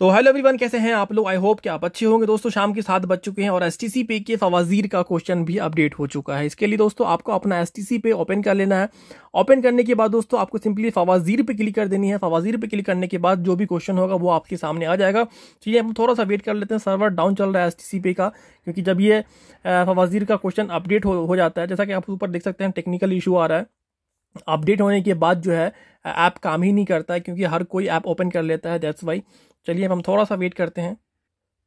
तो hello everyone कैसे हैं आप लोग आई होप कि आप अच्छे होंगे दोस्तों शाम के सात बज चुके हैं और एस टी सी पे के फवाजीर का क्वेश्चन भी अपडेट हो चुका है इसके लिए दोस्तों आपको अपना एस टी सी पे ओपन कर लेना है ओपन करने के बाद दोस्तों आपको सिंपली फवाजीर पे क्लिक कर देनी है फवाजीर पे क्लिक करने के बाद जो भी क्वेश्चन होगा वो आपके सामने आ जाएगा चलिए तो हम थोड़ा सा वेट कर लेते हैं सर्वर डाउन चल रहा है एस टी सी पे का क्योंकि जब ये फवाजीर का क्वेश्चन अपडेट हो, हो जाता है जैसा कि आप ऊपर देख सकते हैं टेक्निकल इशू आ रहा है अपडेट होने के बाद जो है ऐप काम ही नहीं करता है क्योंकि हर कोई ऐप ओपन कर लेता है दैट्स वाई चलिए अब हम थोड़ा सा वेट करते हैं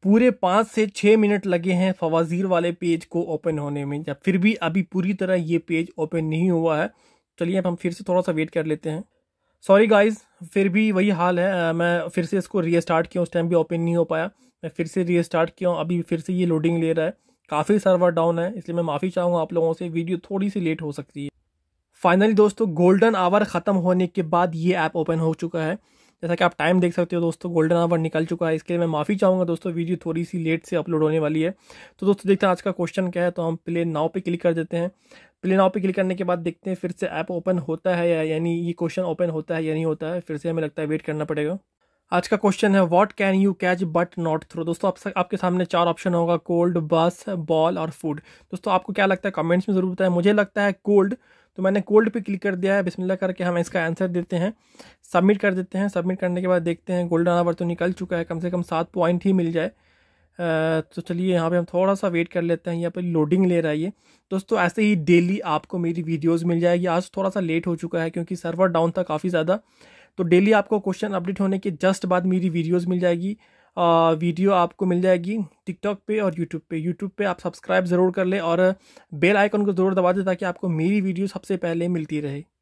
पूरे पाँच से छः मिनट लगे हैं फवाजीर वाले पेज को ओपन होने में जब फिर भी अभी पूरी तरह ये पेज ओपन नहीं हुआ है चलिए अब हम फिर से थोड़ा सा वेट कर लेते हैं सॉरी गाइस फिर भी वही हाल है मैं फिर से इसको रीस्टार्ट किया उस टाइम भी ओपन नहीं हो पाया मैं फिर से रीस्टार्ट किया अभी फिर से ये लोडिंग ले रहा है काफ़ी सर्वर डाउन है इसलिए मैं माफ़ी चाहूँगा आप लोगों से वीडियो थोड़ी सी लेट हो सकती है फाइनली दोस्तों गोल्डन आवर ख़त्म होने के बाद ये ऐप ओपन हो चुका है जैसा कि आप टाइम देख सकते हो दोस्तों गोल्डन आवर निकल चुका है इसके लिए मैं माफ़ी चाहूँगा दोस्तों वीडियो थोड़ी सी लेट से अपलोड होने वाली है तो दोस्तों देखते हैं आज का क्वेश्चन क्या है तो हम प्ले नाव पे क्लिक कर देते हैं प्ले नाव पे क्लिक करने के बाद देखते हैं फिर से ऐप ओपन होता है या यानी ये क्वेश्चन ओपन होता है या नहीं होता है फिर से हमें लगता है वेट करना पड़ेगा आज का क्वेश्चन है what can you catch but not throw दोस्तों आप, आपके सामने चार ऑप्शन होगा कोल्ड बस बॉल और फूड दोस्तों आपको क्या लगता है कमेंट्स में ज़रूर बताएं मुझे लगता है कोल्ड तो मैंने कोल्ड पे क्लिक कर दिया है बिस्मिल्लाह करके हम इसका आंसर देते हैं सबमिट कर देते हैं सबमिट करने के बाद देखते हैं गोल्डन आवर तो निकल चुका है कम से कम सात पॉइंट ही मिल जाए तो चलिए यहाँ पे हम थोड़ा सा वेट कर लेते हैं यहाँ पे लोडिंग ले रहा है ये दोस्तों ऐसे ही डेली आपको मेरी वीडियोस मिल जाएगी आज थोड़ा सा लेट हो चुका है क्योंकि सर्वर डाउन था काफ़ी ज़्यादा तो डेली आपको क्वेश्चन अपडेट होने के जस्ट बाद मेरी वीडियोस मिल जाएगी वीडियो आपको मिल जाएगी टिकटॉक पे और यूट्यूब पे यूट्यूब पे आप सब्सक्राइब ज़रूर कर लें और बेल आइकन को ज़रूर दबा दें ताकि आपको मेरी वीडियो सबसे पहले मिलती रहे